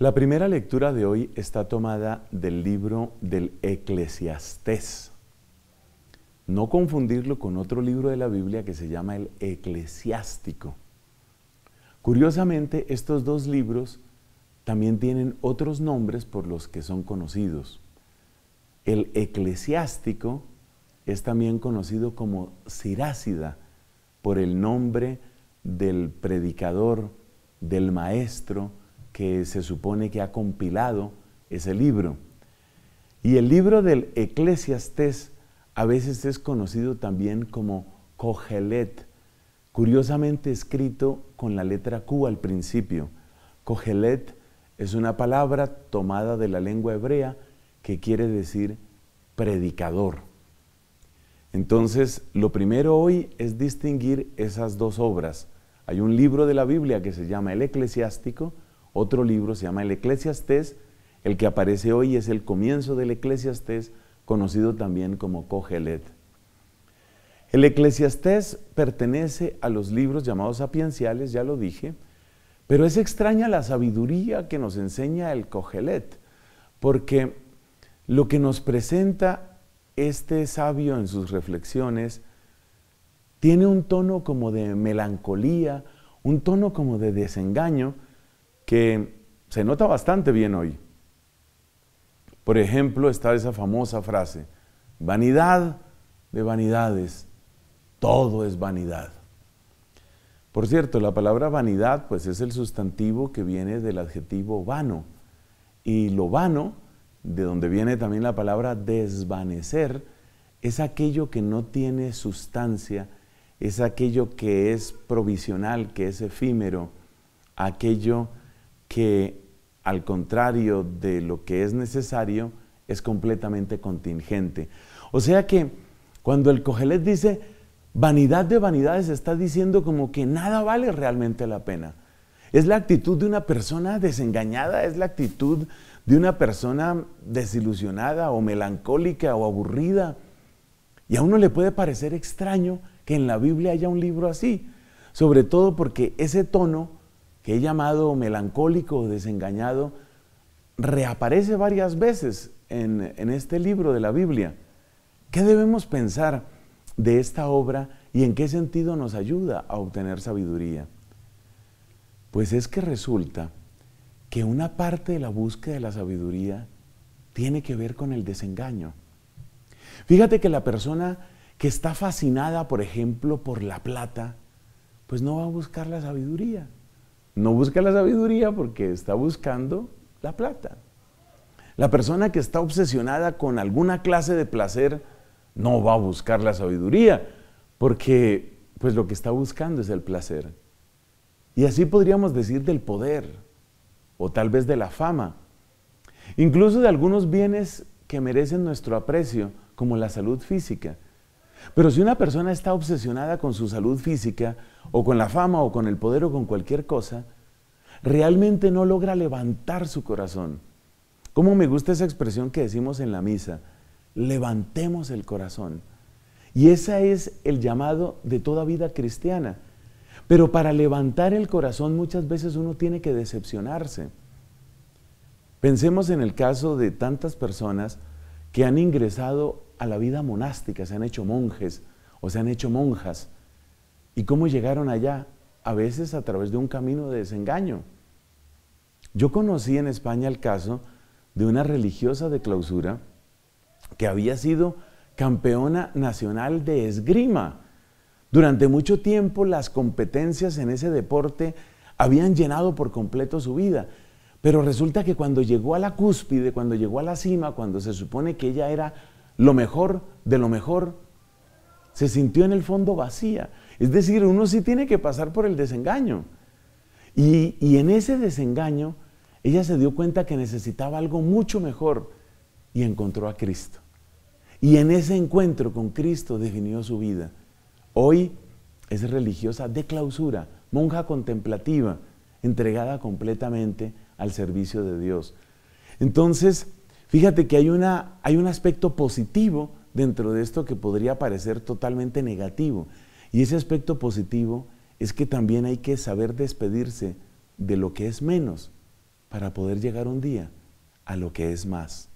La primera lectura de hoy está tomada del libro del Eclesiastés. No confundirlo con otro libro de la Biblia que se llama el Eclesiástico. Curiosamente, estos dos libros también tienen otros nombres por los que son conocidos. El Eclesiástico es también conocido como Sirácida por el nombre del predicador, del maestro, que se supone que ha compilado ese libro. Y el libro del Eclesiastés a veces es conocido también como Cogelet, curiosamente escrito con la letra Q al principio. Cogelet es una palabra tomada de la lengua hebrea que quiere decir predicador. Entonces, lo primero hoy es distinguir esas dos obras. Hay un libro de la Biblia que se llama El Eclesiástico, otro libro se llama El Eclesiastés, el que aparece hoy es el comienzo del Eclesiastés, conocido también como Cogelet. El Eclesiastés pertenece a los libros llamados sapienciales, ya lo dije, pero es extraña la sabiduría que nos enseña el Cogelet, porque lo que nos presenta este sabio en sus reflexiones tiene un tono como de melancolía, un tono como de desengaño, que se nota bastante bien hoy. Por ejemplo, está esa famosa frase, vanidad de vanidades, todo es vanidad. Por cierto, la palabra vanidad pues es el sustantivo que viene del adjetivo vano y lo vano, de donde viene también la palabra desvanecer, es aquello que no tiene sustancia, es aquello que es provisional, que es efímero, aquello que al contrario de lo que es necesario, es completamente contingente. O sea que cuando el Cogelet dice vanidad de vanidades, está diciendo como que nada vale realmente la pena. Es la actitud de una persona desengañada, es la actitud de una persona desilusionada o melancólica o aburrida. Y a uno le puede parecer extraño que en la Biblia haya un libro así, sobre todo porque ese tono que he llamado melancólico o desengañado, reaparece varias veces en, en este libro de la Biblia. ¿Qué debemos pensar de esta obra y en qué sentido nos ayuda a obtener sabiduría? Pues es que resulta que una parte de la búsqueda de la sabiduría tiene que ver con el desengaño. Fíjate que la persona que está fascinada, por ejemplo, por la plata, pues no va a buscar la sabiduría no busca la sabiduría porque está buscando la plata. La persona que está obsesionada con alguna clase de placer no va a buscar la sabiduría porque pues lo que está buscando es el placer. Y así podríamos decir del poder o tal vez de la fama, incluso de algunos bienes que merecen nuestro aprecio, como la salud física. Pero si una persona está obsesionada con su salud física, o con la fama, o con el poder, o con cualquier cosa, realmente no logra levantar su corazón. ¿Cómo me gusta esa expresión que decimos en la misa? Levantemos el corazón. Y ese es el llamado de toda vida cristiana. Pero para levantar el corazón muchas veces uno tiene que decepcionarse. Pensemos en el caso de tantas personas que han ingresado a la vida monástica, se han hecho monjes o se han hecho monjas. ¿Y cómo llegaron allá? A veces a través de un camino de desengaño. Yo conocí en España el caso de una religiosa de clausura que había sido campeona nacional de esgrima. Durante mucho tiempo las competencias en ese deporte habían llenado por completo su vida, pero resulta que cuando llegó a la cúspide, cuando llegó a la cima, cuando se supone que ella era lo mejor de lo mejor, se sintió en el fondo vacía. Es decir, uno sí tiene que pasar por el desengaño. Y, y, en ese desengaño, ella se dio cuenta que necesitaba algo mucho mejor y encontró a Cristo. Y en ese encuentro con Cristo definió su vida. Hoy es religiosa de clausura, monja contemplativa, entregada completamente al servicio de Dios. Entonces, Fíjate que hay, un aspecto positivo dentro de esto que podría parecer totalmente negativo. Y ese aspecto positivo es que también hay que saber despedirse de lo que es menos para poder llegar un día a lo que es más.